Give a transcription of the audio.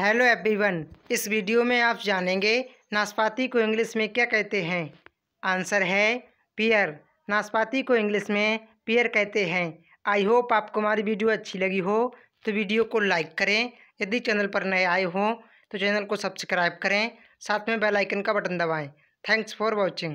hello everyone इस video में आप जानेंगे नाशपाती को इंग्लिश में क्या कहते हैं आंसर है पियर नाशपाती को इंग्लिश में पियर कहते हैं आई होप आपको हमारी वीडियो अच्छी लगी हो तो वीडियो को लाइक करें यदि चैनल पर नए आए हों तो चैनल को सब्सक्राइब करें साथ में बेल आइकन का बटन दबाएं थैंक्स फॉर वॉचिंग